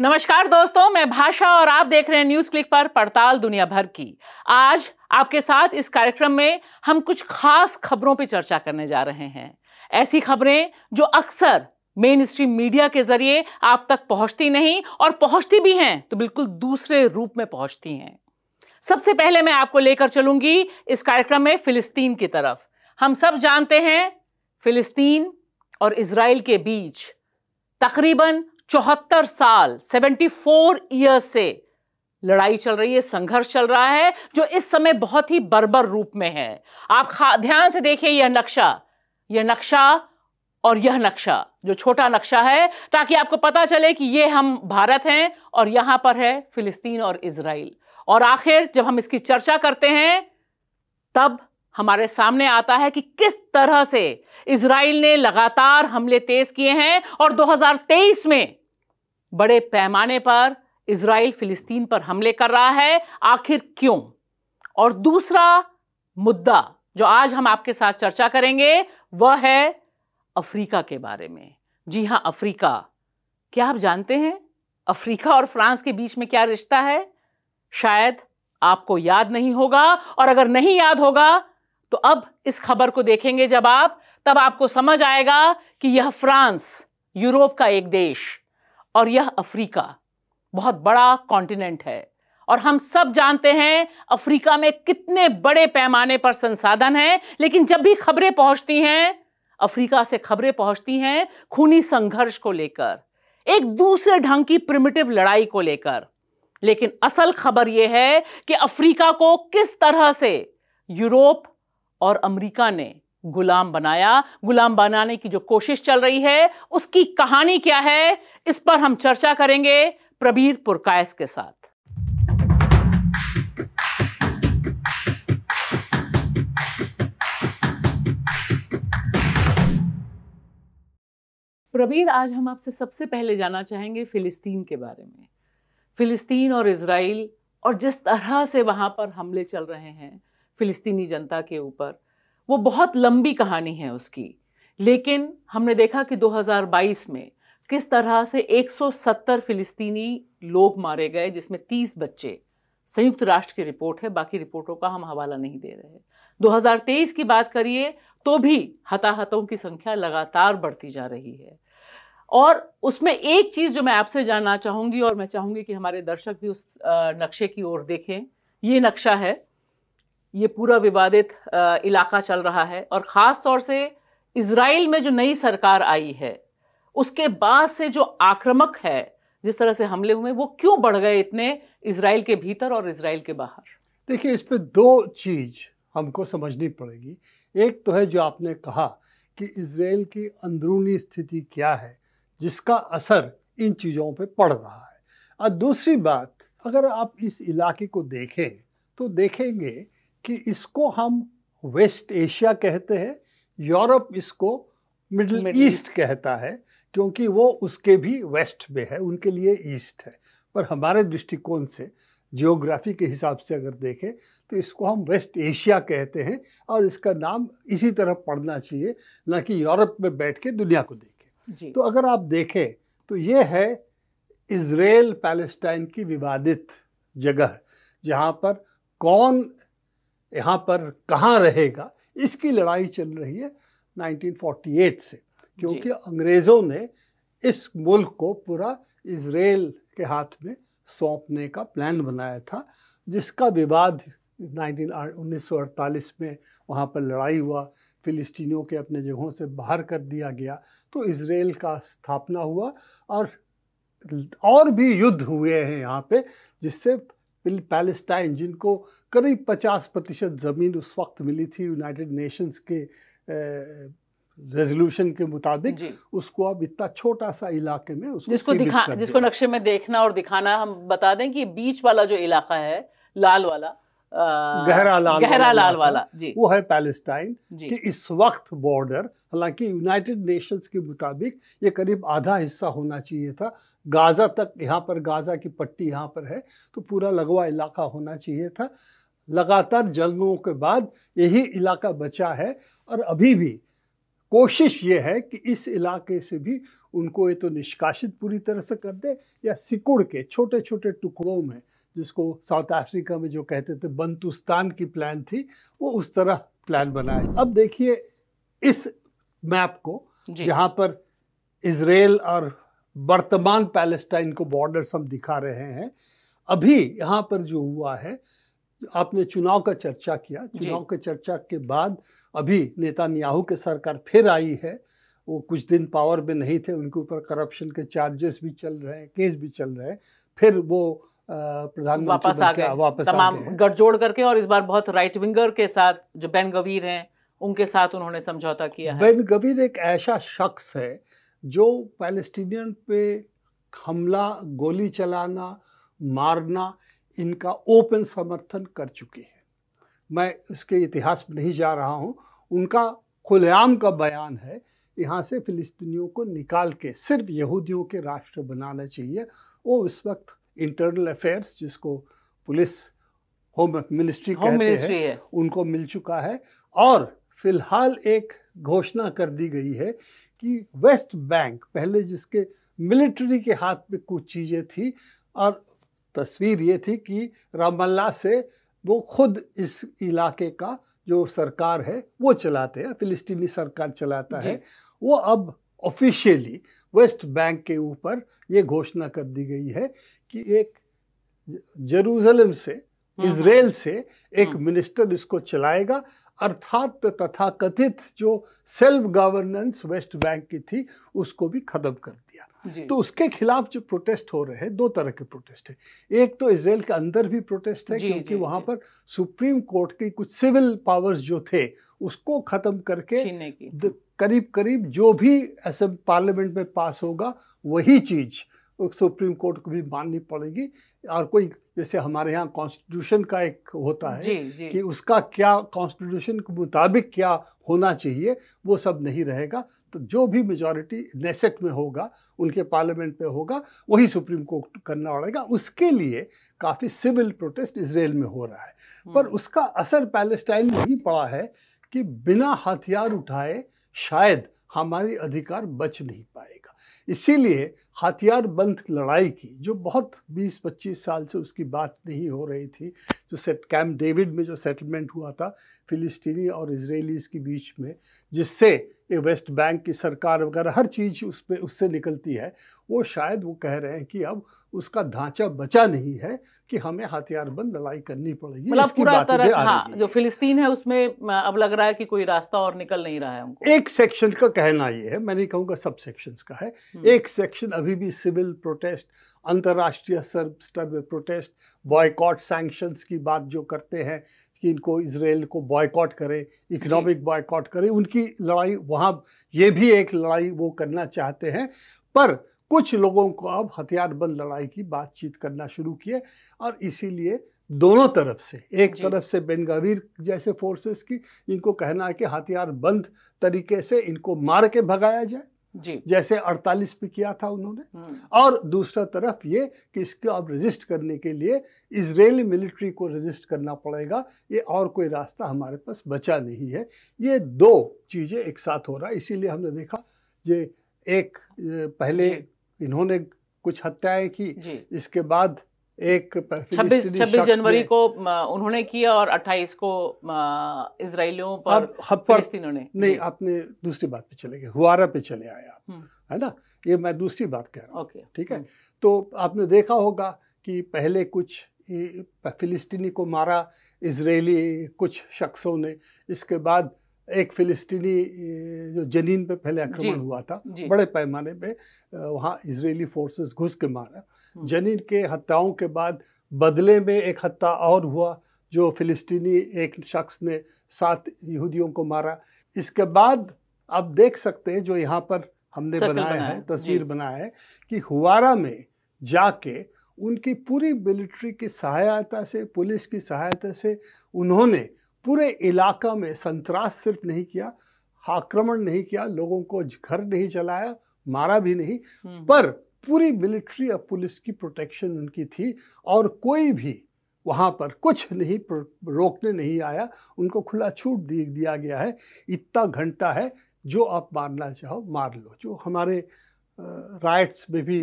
नमस्कार दोस्तों मैं भाषा और आप देख रहे हैं न्यूज क्लिक पर पड़ताल दुनिया भर की आज आपके साथ इस कार्यक्रम में हम कुछ खास खबरों पर चर्चा करने जा रहे हैं ऐसी खबरें जो अक्सर मेन स्ट्रीम मीडिया के जरिए आप तक पहुंचती नहीं और पहुंचती भी हैं तो बिल्कुल दूसरे रूप में पहुंचती हैं सबसे पहले मैं आपको लेकर चलूंगी इस कार्यक्रम में फिलिस्तीन की तरफ हम सब जानते हैं फिलिस्तीन और इसराइल के बीच तकरीबन चौहत्तर साल 74 फोर ईयर्स से लड़ाई चल रही है संघर्ष चल रहा है जो इस समय बहुत ही बर्बर रूप में है आप ध्यान से देखिए यह नक्शा यह नक्शा और यह नक्शा जो छोटा नक्शा है ताकि आपको पता चले कि ये हम भारत हैं और यहां पर है फिलिस्तीन और इसराइल और आखिर जब हम इसकी चर्चा करते हैं तब हमारे सामने आता है कि किस तरह से इसराइल ने लगातार हमले तेज किए हैं और 2023 में बड़े पैमाने पर इसराइल फिलिस्तीन पर हमले कर रहा है आखिर क्यों और दूसरा मुद्दा जो आज हम आपके साथ चर्चा करेंगे वह है अफ्रीका के बारे में जी हां अफ्रीका क्या आप जानते हैं अफ्रीका और फ्रांस के बीच में क्या रिश्ता है शायद आपको याद नहीं होगा और अगर नहीं याद होगा तो अब इस खबर को देखेंगे जब आप तब आपको समझ आएगा कि यह फ्रांस यूरोप का एक देश और यह अफ्रीका बहुत बड़ा कॉन्टिनेंट है और हम सब जानते हैं अफ्रीका में कितने बड़े पैमाने पर संसाधन हैं लेकिन जब भी खबरें पहुंचती हैं अफ्रीका से खबरें पहुंचती हैं खूनी संघर्ष को लेकर एक दूसरे ढंग की प्रिमिटिव लड़ाई को लेकर लेकिन असल खबर यह है कि अफ्रीका को किस तरह से यूरोप और अमेरिका ने गुलाम बनाया गुलाम बनाने की जो कोशिश चल रही है उसकी कहानी क्या है इस पर हम चर्चा करेंगे प्रबीर पुरकायस के साथ प्रबीर आज हम आपसे सबसे पहले जाना चाहेंगे फिलिस्तीन के बारे में फिलिस्तीन और इसराइल और जिस तरह से वहाँ पर हमले चल रहे हैं फिलिस्तीनी जनता के ऊपर वो बहुत लंबी कहानी है उसकी लेकिन हमने देखा कि 2022 में किस तरह से 170 फिलिस्तीनी लोग मारे गए जिसमें 30 बच्चे संयुक्त राष्ट्र की रिपोर्ट है बाकी रिपोर्टों का हम हवाला नहीं दे रहे 2023 की बात करिए तो भी हताहतों की संख्या लगातार बढ़ती जा रही है और उसमें एक चीज़ जो मैं आपसे जानना चाहूँगी और मैं चाहूँगी कि हमारे दर्शक भी उस नक्शे की ओर देखें ये नक्शा है ये पूरा विवादित इलाका चल रहा है और ख़ास तौर से इसराइल में जो नई सरकार आई है उसके बाद से जो आक्रामक है जिस तरह से हमले हुए वो क्यों बढ़ गए इतने इसराइल के भीतर और इसराइल के बाहर देखिए इस पर दो चीज़ हमको समझनी पड़ेगी एक तो है जो आपने कहा कि इसराइल की अंदरूनी स्थिति क्या है जिसका असर इन चीज़ों पे पड़ रहा है और दूसरी बात अगर आप इस इलाके को देखें तो देखेंगे कि इसको हम वेस्ट एशिया कहते हैं यूरोप इसको मिडिल ईस्ट कहता है क्योंकि वो उसके भी वेस्ट में है उनके लिए ईस्ट है पर हमारे दृष्टिकोण से जियोग्राफी के हिसाब से अगर देखें तो इसको हम वेस्ट एशिया कहते हैं और इसका नाम इसी तरह पढ़ना चाहिए ना कि यूरोप में बैठ के दुनिया को देखें तो अगर आप देखें तो ये है इसराइल पैलेस्टाइन की विवादित जगह जहाँ पर कौन यहाँ पर कहाँ रहेगा इसकी लड़ाई चल रही है 1948 से क्योंकि अंग्रेज़ों ने इस मुल्क को पूरा इसराइल के हाथ में सौंपने का प्लान बनाया था जिसका विवाद उन्नीस में वहाँ पर लड़ाई हुआ फिलिस्तीनियों के अपने जगहों से बाहर कर दिया गया तो इसराइल का स्थापना हुआ और और भी युद्ध हुए हैं यहाँ पे जिससे पैलेस्टाइन जिनको करीब 50 प्रतिशत ज़मीन उस वक्त मिली थी यूनाइटेड नेशंस के रेजोल्यूशन के मुताबिक उसको अब इतना छोटा सा इलाके में उसको जिसको दिखा जिसको नक्शे में देखना और दिखाना हम बता दें कि बीच वाला जो इलाका है लाल वाला आ, गहरा लाल गहरा वाला लाल वाला जी वो है पैलेस्टाइन कि इस वक्त बॉर्डर हालांकि यूनाइटेड नेशंस के मुताबिक ये करीब आधा हिस्सा होना चाहिए था गाज़ा तक यहाँ पर गाज़ा की पट्टी यहाँ पर है तो पूरा लगवा इलाका होना चाहिए था लगातार जंगों के बाद यही इलाका बचा है और अभी भी कोशिश ये है कि इस इलाके से भी उनको ये तो निष्कासित पूरी तरह से कर दे या सिकुड़ के छोटे छोटे टुकड़ों में जिसको साउथ अफ्रीका में जो कहते थे बंतुस्तान की प्लान थी वो उस तरह प्लान बनाए अब देखिए इस मैप को जहाँ पर इसराइल और वर्तमान पैलेस्टाइन को बॉर्डर्स हम दिखा रहे हैं अभी यहाँ पर जो हुआ है आपने चुनाव का चर्चा किया चुनाव के चर्चा के बाद अभी नेता न्याहू के सरकार फिर आई है वो कुछ दिन पावर में नहीं थे उनके ऊपर करप्शन के चार्जेस भी चल रहे हैं केस भी चल रहे हैं फिर वो प्रधानमंत्री वापस गठजोड़ करके और इस बार बहुत राइट विंगर के साथ जो बेन गवीर हैं उनके साथ उन्होंने समझौता किया है बेन गवीर एक ऐसा शख्स है जो पैलेस्टीनियन पे हमला गोली चलाना मारना इनका ओपन समर्थन कर चुके हैं मैं इसके इतिहास में नहीं जा रहा हूँ उनका खुलेआम का बयान है यहाँ से फिलिस्तीनियों को निकाल के सिर्फ यहूदियों के राष्ट्र बनाना चाहिए वो इस वक्त इंटरनल अफेयर्स जिसको पुलिस होम मिनिस्ट्री कहते हैं है। उनको मिल चुका है और फिलहाल एक घोषणा कर दी गई है कि वेस्ट बैंक पहले जिसके मिलिट्री के हाथ में कुछ चीज़ें थी और तस्वीर ये थी कि रामल्ला से वो खुद इस इलाके का जो सरकार है वो चलाते हैं फिलिस्तीनी सरकार चलाता है वो अब ऑफिशियली वेस्ट बैंक के ऊपर ये घोषणा कर दी गई है कि एक जरूसलम से हाँ, हाँ। इसराइल से एक मिनिस्टर हाँ। इसको चलाएगा अर्थात तथा कथित जो सेल्फ गवर्नेंस वेस्ट बैंक की थी उसको भी ख़त्म कर दिया तो उसके खिलाफ जो प्रोटेस्ट हो रहे हैं दो तरह के प्रोटेस्ट है एक तो इसराइल के अंदर भी प्रोटेस्ट है क्योंकि वहां पर सुप्रीम कोर्ट के कुछ सिविल पावर्स जो थे उसको ख़त्म करके करीब करीब जो भी ऐसे पार्लियामेंट में पास होगा वही चीज़ सुप्रीम कोर्ट को भी माननी पड़ेगी और कोई जैसे हमारे यहाँ कॉन्स्टिट्यूशन का एक होता है जी, जी. कि उसका क्या कॉन्स्टिट्यूशन के मुताबिक क्या होना चाहिए वो सब नहीं रहेगा तो जो भी मेजॉरिटी नेसेट में होगा उनके पार्लियामेंट में होगा वही सुप्रीम कोर्ट करना पड़ेगा उसके लिए काफ़ी सिविल प्रोटेस्ट इसराइल में हो रहा है हम्म। पर उसका असर पैलेस्टाइन में भी पड़ा है कि बिना हथियार उठाए शायद हमारे अधिकार बच नहीं पाएगा इसीलिए हथियार बंद लड़ाई की जो बहुत 20-25 साल से उसकी बात नहीं हो रही थी जो सेट कैम्प डेविड में जो सेटलमेंट हुआ था फिलिस्तीनी और इसराइलीस के बीच में जिससे ये वेस्ट बैंक की सरकार वगैरह हर चीज़ उस पर उससे निकलती है वो शायद वो कह रहे हैं कि अब उसका ढांचा बचा नहीं है कि हमें हथियारबंद लड़ाई करनी पड़ेगी मतलब पूरा तरह हाँ, जो फिलिस्तीन है उसमें अब लग रहा है कि कोई रास्ता और निकल नहीं रहा है उनको एक सेक्शन का कहना ये है मैं नहीं कहूँगा सब सेक्शन का है हम्म। एक सेक्शन अभी अभी भी सिविल प्रोटेस्ट अंतर्राष्ट्रीय स्तर पर प्रोटेस्ट बॉयकॉट सैंक्शंस की बात जो करते हैं कि इनको इसराइल को बॉयकॉट करें इकोनॉमिक बॉयकॉट करें उनकी लड़ाई वहाँ ये भी एक लड़ाई वो करना चाहते हैं पर कुछ लोगों को अब हथियारबंद लड़ाई की बातचीत करना शुरू किए और इसीलिए दोनों तरफ से एक तरफ से बेनगवीर जैसे फोर्सेस की इनको कहना है कि हथियारबंद तरीके से इनको मार के भगाया जाए जी जैसे 48 पे किया था उन्होंने हम्म। और दूसरा तरफ ये कि इसको अब रजिस्ट करने के लिए इसराइली मिलिट्री को रजिस्ट करना पड़ेगा ये और कोई रास्ता हमारे पास बचा नहीं है ये दो चीज़ें एक साथ हो रहा है इसीलिए हमने देखा ये एक पहले इन्होंने कुछ हत्याएं की इसके बाद एक छब्बीस छब्बीस जनवरी को उन्होंने किया और 28 को इसराइलियों पर फलस्तीनियों ने नहीं आपने दूसरी बात पे चले गए हुआरा पे चले आए आप हम्म। है ना ये मैं दूसरी बात कह रहा हूँ ठीक है हम्म। तो आपने देखा होगा कि पहले कुछ फिलिस्तीनी को मारा इसराइली कुछ शख्सों ने इसके बाद एक फिलिस्तीनी जो जनीन पे पहले आक्रमण हुआ था बड़े पैमाने पे वहाँ इसराइली फोर्सेस घुस के मारा हम्म। जनीन के हत्याओं के बाद बदले में एक हत्या और हुआ जो फिलिस्तीनी एक शख्स ने सात यहूदियों को मारा इसके बाद आप देख सकते हैं जो यहाँ पर हमने बनाया है तस्वीर बनाया है कि हुआरा में जाके उनकी पूरी मिलिट्री की सहायता से पुलिस की सहायता से उन्होंने पूरे इलाका में संतरास सिर्फ नहीं किया आक्रमण नहीं किया लोगों को घर नहीं चलाया मारा भी नहीं हम्म। पर पूरी मिलिट्री और पुलिस की प्रोटेक्शन उनकी थी और कोई भी वहाँ पर कुछ नहीं रोकने नहीं आया उनको खुला छूट दे दिया गया है इतना घंटा है जो आप मारना चाहो मार लो जो हमारे राइट्स में भी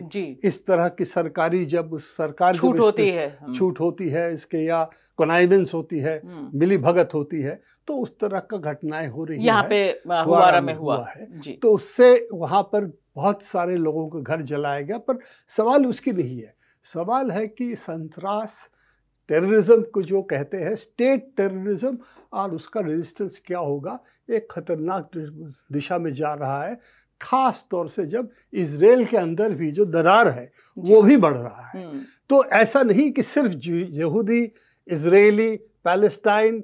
इस तरह की सरकारी जब सरकार छूट होती है हम्म। छूट होती है इसके या कोनाइवेंस होती है हम्म। मिली भगत होती है तो उस तरह का घटनाएं हो रही यहाँ पे हुआ में हुआ, हुआ है तो उससे वहाँ पर बहुत सारे लोगों का घर जलाया गया पर सवाल उसकी नहीं है सवाल है कि संतरास टेररिज्म को जो कहते हैं स्टेट टेररिज्म और उसका रेजिस्टेंस क्या होगा एक खतरनाक दिशा में जा रहा है खास तौर से जब इसराइल के अंदर भी जो दरार है वो भी बढ़ रहा है हम्म। तो ऐसा नहीं कि सिर्फ यहूदी इसराइली पैलेस्टाइन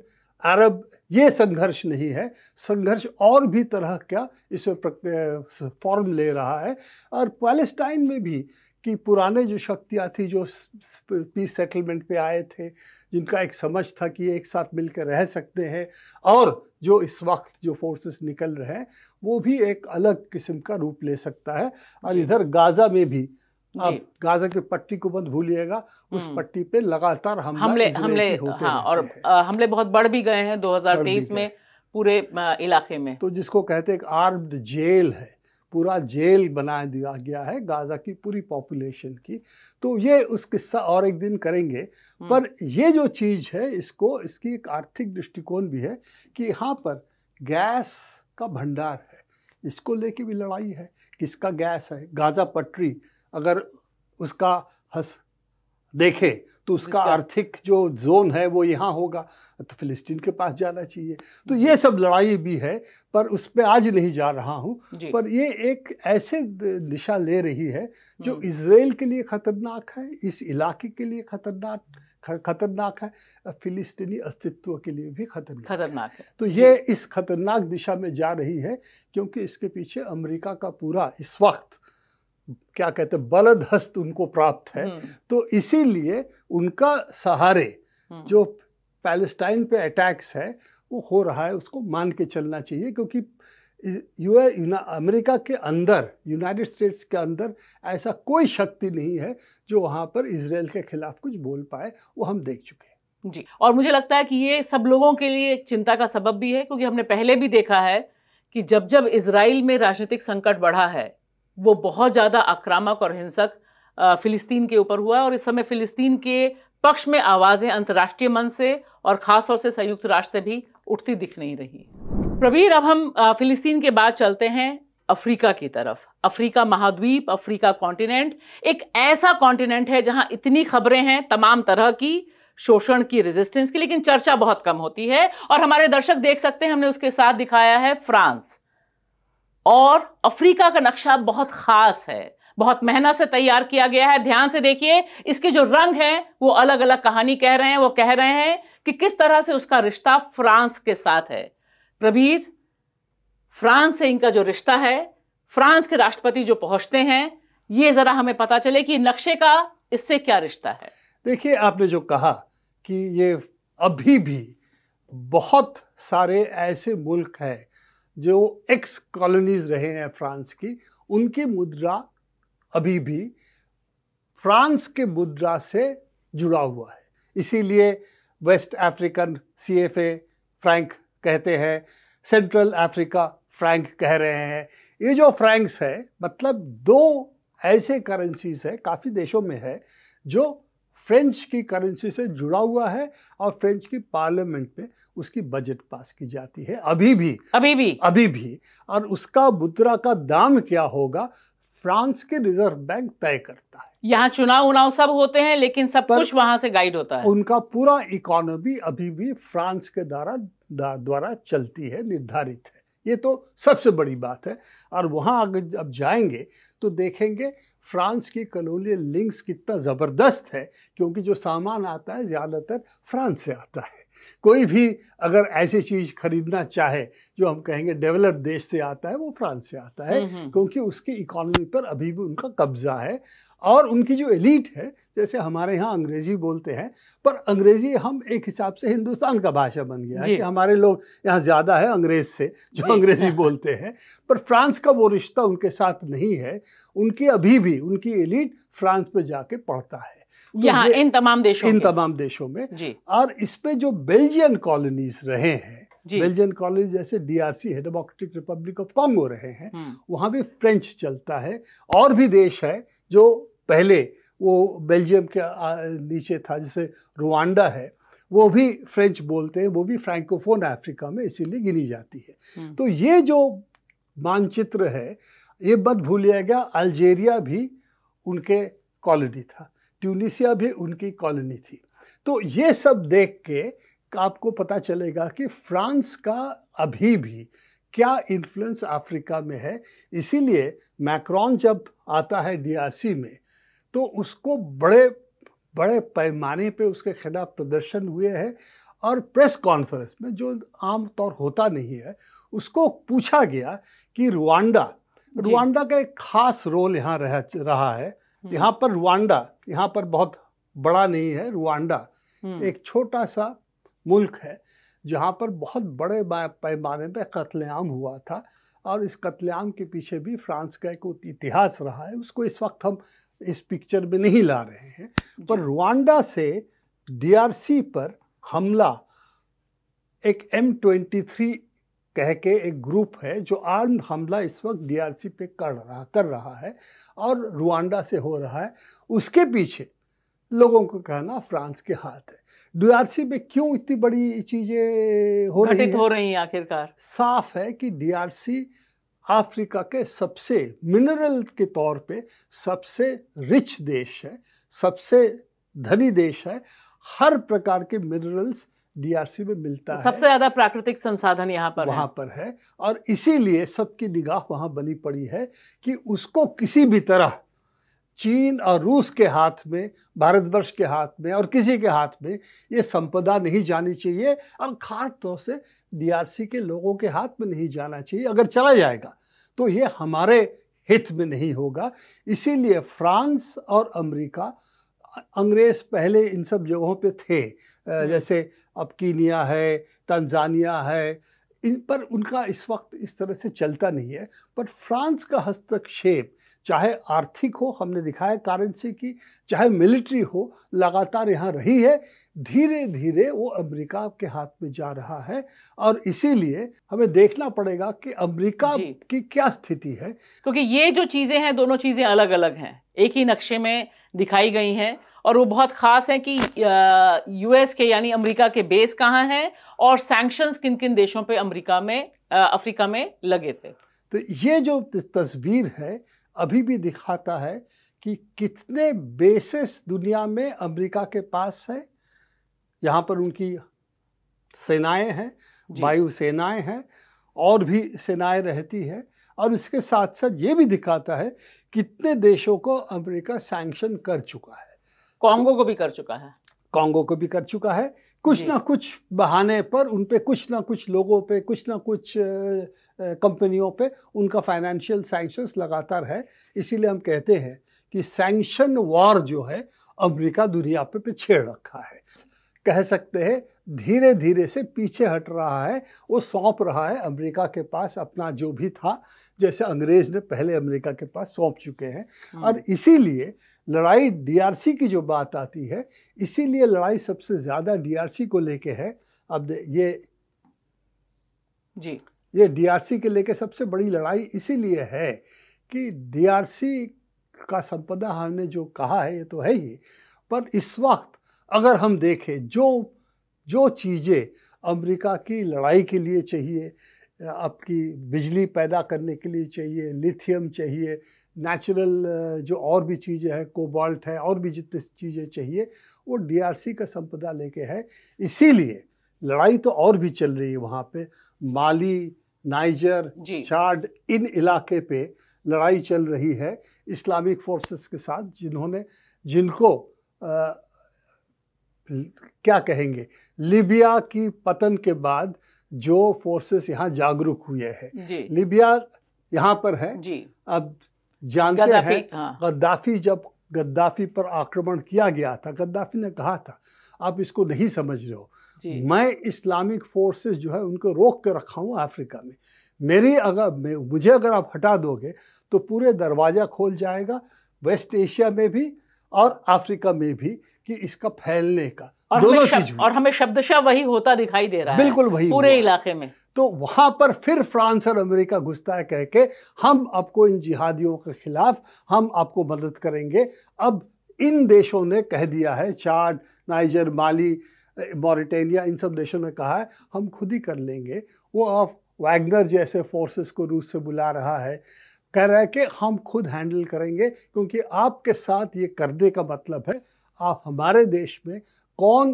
अरब ये संघर्ष नहीं है संघर्ष और भी तरह का इसमें फॉर्म ले रहा है और पैलेस्टाइन में भी कि पुराने जो शक्तियाँ थी जो पीस सेटलमेंट पे आए थे जिनका एक समझ था कि ये एक साथ मिलकर रह सकते हैं और जो इस वक्त जो फोर्सेस निकल रहे हैं वो भी एक अलग किस्म का रूप ले सकता है और इधर गाज़ा में भी आप गाजा की पट्टी को बंद भूलिएगा उस हम्म। पट्टी पे लगातार हमले हमले होते हाँ, और आ, हमले बहुत बढ़ भी गए हैं 2023 में पूरे इलाके में तो जिसको कहते हैं एक आर्म्ड जेल है पूरा जेल बना दिया गया है गाज़ा की पूरी पॉपुलेशन की तो ये उस किस्सा और एक दिन करेंगे हम्म। पर ये जो चीज़ है इसको इसकी एक आर्थिक दृष्टिकोण भी है कि यहाँ पर गैस का भंडार है इसको लेके भी लड़ाई है किसका गैस है गाज़ा पटरी अगर उसका हंस देखे तो उसका आर्थिक जो जोन है वो यहाँ होगा तो फिलिस्तीन के पास जाना चाहिए तो ये सब लड़ाई भी है पर उस पर आज नहीं जा रहा हूँ पर ये एक ऐसे दिशा ले रही है जो हम्म। इसराइल के लिए ख़तरनाक है इस इलाके के लिए ख़तरनाक खतरनाक है फिलिस्तीनी अस्तित्व के लिए भी खतरनाक खतरनाक है तो ये इस खतरनाक दिशा में जा रही है क्योंकि इसके पीछे अमेरिका का पूरा इस वक्त क्या कहते हैं बलद हस्त उनको प्राप्त है हम्म। तो इसीलिए उनका सहारे हम्म। जो पैलेस्टाइन पे अटैक्स है वो हो रहा है उसको मान के चलना चाहिए क्योंकि यू अमेरिका के अंदर यूनाइटेड स्टेट्स के अंदर ऐसा कोई शक्ति नहीं है जो वहाँ पर इसराइल के खिलाफ कुछ बोल पाए वो हम देख चुके हैं जी और मुझे लगता है कि ये सब लोगों के लिए एक चिंता का सबब भी है क्योंकि हमने पहले भी देखा है कि जब जब इसराइल में राजनीतिक संकट बढ़ा है वो बहुत ज़्यादा आक्रामक और हिंसक फिलिस्तीन के ऊपर हुआ है और इस समय फिलिस्तीन के पक्ष में आवाज़ें अंतर्राष्ट्रीय मंच से और ख़ासतौर से संयुक्त राष्ट्र से भी उठती दिख नहीं रही प्रवीर अब हम फिलिस्तीन के बाद चलते हैं अफ्रीका की तरफ अफ्रीका महाद्वीप अफ्रीका कॉन्टिनेंट एक ऐसा कॉन्टिनेंट है जहां इतनी खबरें हैं तमाम तरह की शोषण की रेजिस्टेंस की लेकिन चर्चा बहुत कम होती है और हमारे दर्शक देख सकते हैं हमने उसके साथ दिखाया है फ्रांस और अफ्रीका का नक्शा बहुत खास है बहुत मेहनत से तैयार किया गया है ध्यान से देखिए इसके जो रंग हैं वो अलग अलग कहानी कह रहे हैं वो कह रहे हैं कि किस तरह से उसका रिश्ता फ्रांस के साथ है प्रवीर फ्रांस से इनका जो रिश्ता है फ्रांस के राष्ट्रपति जो पहुंचते हैं ये ज़रा हमें पता चले कि नक्शे का इससे क्या रिश्ता है देखिए आपने जो कहा कि ये अभी भी बहुत सारे ऐसे मुल्क हैं जो एक्स कॉलोनीज रहे हैं फ्रांस की उनकी मुद्रा अभी भी फ्रांस के मुद्रा से जुड़ा हुआ है इसीलिए वेस्ट अफ्रीकन सीएफए फ्रैंक कहते हैं सेंट्रल अफ्रीका फ्रैंक कह रहे हैं ये जो फ्रैंक्स है मतलब दो ऐसे करेंसीज है काफ़ी देशों में है जो फ्रेंच की करेंसी से जुड़ा हुआ है और फ्रेंच की पार्लियामेंट में उसकी बजट पास की जाती है अभी भी अभी भी अभी भी और उसका मुद्रा का दाम क्या होगा फ्रांस के रिजर्व बैंक तय करता है यहाँ चुनाव उनाव सब होते हैं लेकिन सब कुछ वहां से गाइड होता है उनका पूरा इकोनॉमी अभी भी फ्रांस के द्वारा द्वारा चलती है निर्धारित है ये तो सबसे बड़ी बात है और वहाँ अगर अब जाएंगे तो देखेंगे फ्रांस की कलोनियल लिंक्स कितना ज़बरदस्त है क्योंकि जो सामान आता है ज़्यादातर फ्रांस से आता है कोई भी अगर ऐसी चीज़ खरीदना चाहे जो हम कहेंगे डेवलप देश से आता है वो फ्रांस से आता है हम्म, हम्म। क्योंकि उसकी इकोनॉमी पर अभी भी उनका कब्जा है और उनकी जो एलीट है जैसे हमारे यहाँ अंग्रेजी बोलते हैं पर अंग्रेजी हम एक हिसाब से हिंदुस्तान का भाषा बन गया है कि हमारे लोग यहाँ ज़्यादा है अंग्रेज से जो अंग्रेजी बोलते हैं पर फ्रांस का वो रिश्ता उनके साथ नहीं है उनकी अभी भी उनकी एलीट फ्रांस में जाके पढ़ता है तो यहाँ इन तमाम देशों इन तमाम देशों में और इस पर जो बेल्जियन कॉलोनीज रहे हैं बेल्जियन कॉलोनी जैसे डीआरसी है डेमोक्रेटिक रिपब्लिक ऑफ कॉन्गो रहे हैं हम्म। वहाँ भी फ्रेंच चलता है और भी देश है जो पहले वो बेल्जियम के नीचे था जैसे रुवांडा है वो भी फ्रेंच बोलते हैं वो भी फ्रैंकोफोन अफ्रीका में इसीलिए गिनी जाती है हम्म। तो ये जो मानचित्र है ये मत भूलिएगा अल्जेरिया भी उनके कॉलोनी था ट्यूनिशिया भी उनकी कॉलोनी थी तो ये सब देख के आपको पता चलेगा कि फ्रांस का अभी भी क्या इन्फ्लुएंस अफ्रीका में है इसीलिए मैक्रॉन जब आता है डीआरसी में तो उसको बड़े बड़े पैमाने पे उसके खिलाफ प्रदर्शन हुए हैं और प्रेस कॉन्फ्रेंस में जो आम तौर होता नहीं है उसको पूछा गया कि रुआंडा रुआंडा का एक खास रोल यहाँ रह रहा है हम्म। यहाँ पर रुआंडा यहाँ पर बहुत बड़ा नहीं है रुआंडा हम्म। एक छोटा सा मुल्क है जहाँ पर बहुत बड़े पैमाने पर कत्लेआम हुआ था और इस कत्लेआम के पीछे भी फ्रांस का एक इतिहास रहा है उसको इस वक्त हम इस पिक्चर में नहीं ला रहे हैं पर रुआंडा से डीआरसी पर हमला एक एम ट्वेंटी थ्री कह के एक ग्रुप है जो आर्म हमला इस वक्त डीआरसी पे कर रहा कर रहा है और रुआंडा से हो रहा है उसके पीछे लोगों को कहना फ्रांस के हाथ है डीआरसी में क्यों इतनी बड़ी चीजें हो रही हो रही हैं आखिरकार साफ है कि डीआरसी अफ्रीका के सबसे मिनरल के तौर पे सबसे रिच देश है सबसे धनी देश है हर प्रकार के मिनरल्स डीआरसी में मिलता सबसे है सबसे ज्यादा प्राकृतिक संसाधन यहाँ पर वहाँ पर है और इसीलिए सबकी निगाह वहाँ बनी पड़ी है कि उसको किसी भी तरह चीन और रूस के हाथ में भारतवर्ष के हाथ में और किसी के हाथ में ये संपदा नहीं जानी चाहिए और खास तौर से डीआरसी के लोगों के हाथ में नहीं जाना चाहिए अगर चला जाएगा तो ये हमारे हित में नहीं होगा इसीलिए फ्रांस और अमेरिका अंग्रेज़ पहले इन सब जगहों पे थे हम्म। जैसे अब कीनिया है तंजानिया है इन पर उनका इस वक्त इस तरह से चलता नहीं है पर फ्रांस का हस्तक्षेप चाहे आर्थिक हो हमने दिखाया करेंसी की चाहे मिलिट्री हो लगातार यहाँ रही है धीरे धीरे वो अमेरिका के हाथ में जा रहा है और इसीलिए हमें देखना पड़ेगा कि अमेरिका की क्या स्थिति है क्योंकि ये जो चीज़ें हैं दोनों चीज़ें अलग अलग हैं एक ही नक्शे में दिखाई गई हैं और वो बहुत खास है कि यूएस के यानी अमेरिका के बेस कहाँ हैं और सैंक्शंस किन किन देशों पे अमेरिका में अफ्रीका में लगे थे तो ये जो तस्वीर है अभी भी दिखाता है कि कितने बेसिस दुनिया में अमेरिका के पास है यहाँ पर उनकी सेनाएं हैं वायुसेनाएं हैं और भी सेनाएं रहती है और इसके साथ साथ ये भी दिखाता है कितने देशों को अमेरिका सैंक्शन कर चुका है कांगो तो, को भी कर चुका है कांगो को भी कर चुका है कुछ ना कुछ बहाने पर उन पर कुछ ना कुछ लोगों पे कुछ ना कुछ कंपनियों पे उनका फाइनेंशियल सैंक्शंस लगातार है इसीलिए हम कहते हैं कि सैंक्शन वॉर जो है अमेरिका दुनिया पे, पे छेड़ रखा है कह सकते हैं धीरे धीरे से पीछे हट रहा है वो सौंप रहा है अमेरिका के पास अपना जो भी था जैसे अंग्रेज ने पहले अमेरिका के पास सौंप चुके हैं हाँ। और इसीलिए लड़ाई डीआरसी की जो बात आती है इसीलिए लड़ाई सबसे ज़्यादा डीआरसी को लेके है अब ये जी ये डीआरसी के लेके सबसे बड़ी लड़ाई इसीलिए है कि डीआरसी का संपदा हमने जो कहा है ये तो है ही पर इस वक्त अगर हम देखें जो जो चीज़ें अमेरिका की लड़ाई के लिए चाहिए आपकी बिजली पैदा करने के लिए चाहिए लिथियम चाहिए नेचुरल uh, जो और भी चीज़ें हैं कोबाल्ट है और भी जितनी चीज़ें चाहिए वो डीआरसी का संपदा लेके है इसीलिए लड़ाई तो और भी चल रही है वहाँ पे माली नाइजर चाड इन इलाके पे लड़ाई चल रही है इस्लामिक फोर्सेस के साथ जिन्होंने जिनको आ, क्या कहेंगे लीबिया की पतन के बाद जो फोर्सेस यहाँ जागरूक हुए हैं लीबिया यहाँ पर है जी। अब जानते हैं हाँ। गद्दाफी जब गद्दाफी पर आक्रमण किया गया था गद्दाफी ने कहा था आप इसको नहीं समझ रहे हो मैं इस्लामिक फोर्सेस जो है उनको रोक कर रखा हूँ अफ्रीका में मेरी अगर मैं मुझे अगर आप हटा दोगे तो पूरे दरवाज़ा खोल जाएगा वेस्ट एशिया में भी और अफ्रीका में भी कि इसका फैलने का और दोनों चीज और हमें शब्दशा वही होता दिखाई दे रहा है बिल्कुल वही पूरे इलाके में तो वहाँ पर फिर फ्रांस और अमेरिका घुसता है कह के हम आपको इन जिहादियों के ख़िलाफ़ हम आपको मदद करेंगे अब इन देशों ने कह दिया है चाड नाइजर माली मॉरिटेनिया इन सब देशों ने कहा है हम खुद ही कर लेंगे वो आप वैगनर जैसे फोर्सेस को रूस से बुला रहा है कह रहा है कि हम खुद हैंडल करेंगे क्योंकि आपके साथ ये करने का मतलब है आप हमारे देश में कौन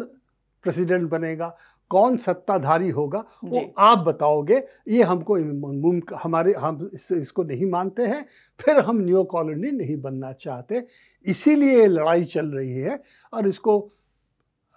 प्रेसिडेंट बनेगा कौन सत्ताधारी होगा वो आप बताओगे ये हमको हमारे हम इस, इसको नहीं मानते हैं फिर हम न्यू कॉलोनी नहीं बनना चाहते इसीलिए लड़ाई चल रही है और इसको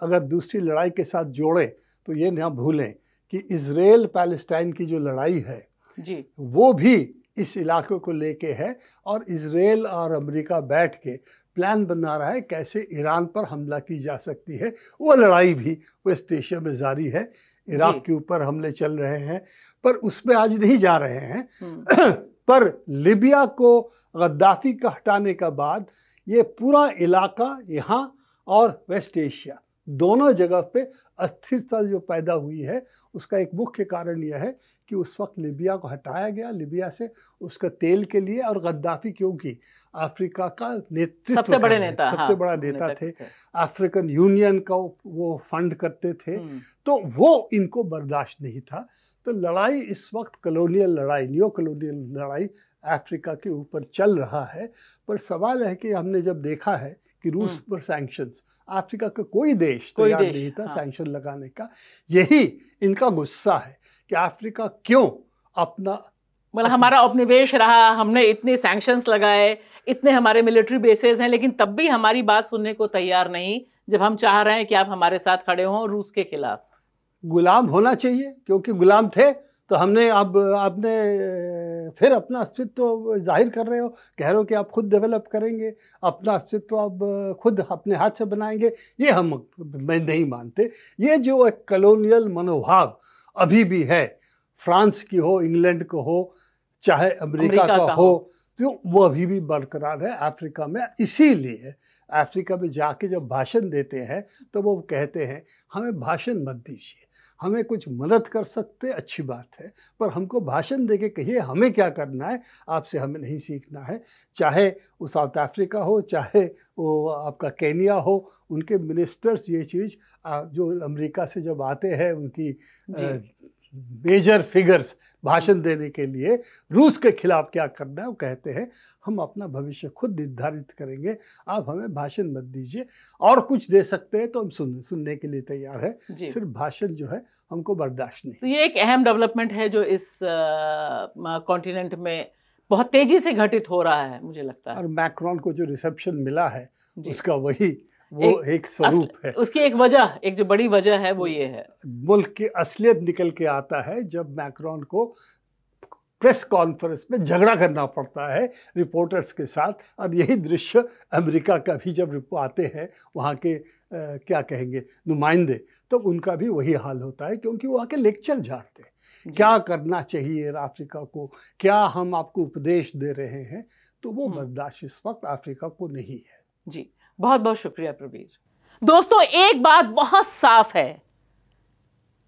अगर दूसरी लड़ाई के साथ जोड़ें तो ये ना भूलें कि इसराइल पैलेस्टाइन की जो लड़ाई है जी वो भी इस इलाके को लेके है और इसराइल और अमेरिका बैठ के प्लान बना रहा है कैसे ईरान पर हमला की जा सकती है वो लड़ाई भी वेस्ट एशिया में जारी है इराक के ऊपर हमले चल रहे हैं पर उसमें आज नहीं जा रहे हैं हम्म। पर लिबिया को गद्दाफी का हटाने का बाद ये पूरा इलाका यहाँ और वेस्ट एशिया दोनों जगह पे अस्थिरता जो पैदा हुई है उसका एक मुख्य कारण यह है कि उस वक्त लीबिया को हटाया गया लीबिया से उसका तेल के लिए और गद्दाफी क्योंकि अफ्रीका का नेतृत्व सबसे बड़े नेता सबसे हाँ, बड़ा नेता थे अफ्रीकन यूनियन का वो फंड करते थे हम्म। तो वो इनको बर्दाश्त नहीं था तो लड़ाई इस वक्त कलोनियल लड़ाई न्यू कॉलोनियल लड़ाई अफ्रीका के ऊपर चल रहा है पर सवाल है कि हमने जब देखा है कि रूस हम्म। पर सैंक्शंस अफ्रीका का कोई देश तैयार नहीं था हाँ। सैंक्शन लगाने का यही इनका गुस्सा है कि अफ्रीका क्यों अपना मतलब हमारा उपनिवेश रहा हमने इतने सैंक्शंस लगाए इतने हमारे मिलिट्री बेसेस हैं लेकिन तब भी हमारी बात सुनने को तैयार नहीं जब हम चाह रहे हैं कि आप हमारे साथ खड़े हों रूस के खिलाफ गुलाम होना चाहिए क्योंकि गुलाम थे तो हमने अब आपने फिर अपना अस्तित्व जाहिर कर रहे हो कह रहे हो कि आप खुद डेवलप करेंगे अपना अस्तित्व अब खुद अपने हाथ से बनाएंगे ये हम मैं नहीं मानते ये जो एक कलोनियल मनोभाव अभी भी है फ्रांस की हो इंग्लैंड को हो चाहे अमेरिका का, का हो, हो तो वो अभी भी बरकरार है अफ्रीका में इसीलिए अफ्रीका में जाके जब भाषण देते हैं तो वो कहते हैं हमें भाषण मत दीजिए हमें कुछ मदद कर सकते अच्छी बात है पर हमको भाषण दे के कहिए हमें क्या करना है आपसे हमें नहीं सीखना है चाहे वो साउथ अफ्रीका हो चाहे वो आपका केनिया हो उनके मिनिस्टर्स ये चीज़ जो अमेरिका से जब आते हैं उनकी मेजर फिगर्स भाषण देने के लिए रूस के खिलाफ क्या करना है वो कहते हैं हम अपना भविष्य खुद निर्धारित करेंगे आप हमें भाषण मत दीजिए और कुछ दे सकते हैं तो हम सुन सुनने के लिए तैयार है सिर्फ भाषण जो है हमको बर्दाश्त नहीं तो ये एक अहम डेवलपमेंट है जो इस कॉन्टिनेंट में बहुत तेजी से घटित हो रहा है मुझे लगता है और मैक्रॉन को जो रिसेप्शन मिला है उसका वही वो एक, एक स्वरूप है उसकी एक वजह एक जो बड़ी वजह है वो ये है मुल्क की असलियत निकल के आता है जब मैक्रॉन को प्रेस कॉन्फ्रेंस में झगड़ा करना पड़ता है रिपोर्टर्स के साथ और यही दृश्य अमेरिका का भी जब आते हैं वहाँ के आ, क्या कहेंगे नुमाइंदे तो उनका भी वही हाल होता है क्योंकि वहाँ के लेक्चर झाड़ते हैं क्या करना चाहिए अफ्रीका को क्या हम आपको उपदेश दे रहे हैं तो वो हम्म। बर्दाश्त इस वक्त अफ्रीका को नहीं है जी बहुत बहुत शुक्रिया प्रवीर दोस्तों एक बात बहुत साफ है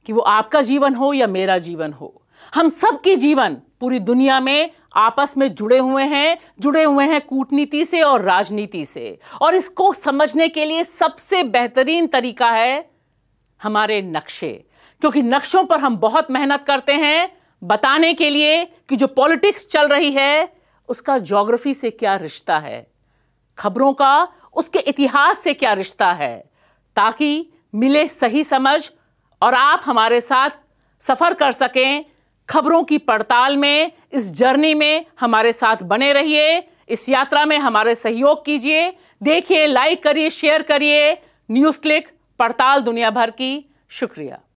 कि वो आपका जीवन हो या मेरा जीवन हो हम सबके जीवन पूरी दुनिया में आपस में जुड़े हुए हैं जुड़े हुए हैं कूटनीति से और राजनीति से और इसको समझने के लिए सबसे बेहतरीन तरीका है हमारे नक्शे क्योंकि नक्शों पर हम बहुत मेहनत करते हैं बताने के लिए कि जो पॉलिटिक्स चल रही है उसका जोग्राफी से क्या रिश्ता है खबरों का उसके इतिहास से क्या रिश्ता है ताकि मिले सही समझ और आप हमारे साथ सफ़र कर सकें खबरों की पड़ताल में इस जर्नी में हमारे साथ बने रहिए इस यात्रा में हमारे सहयोग कीजिए देखिए लाइक करिए शेयर करिए न्यूज़ क्लिक पड़ताल दुनिया भर की शुक्रिया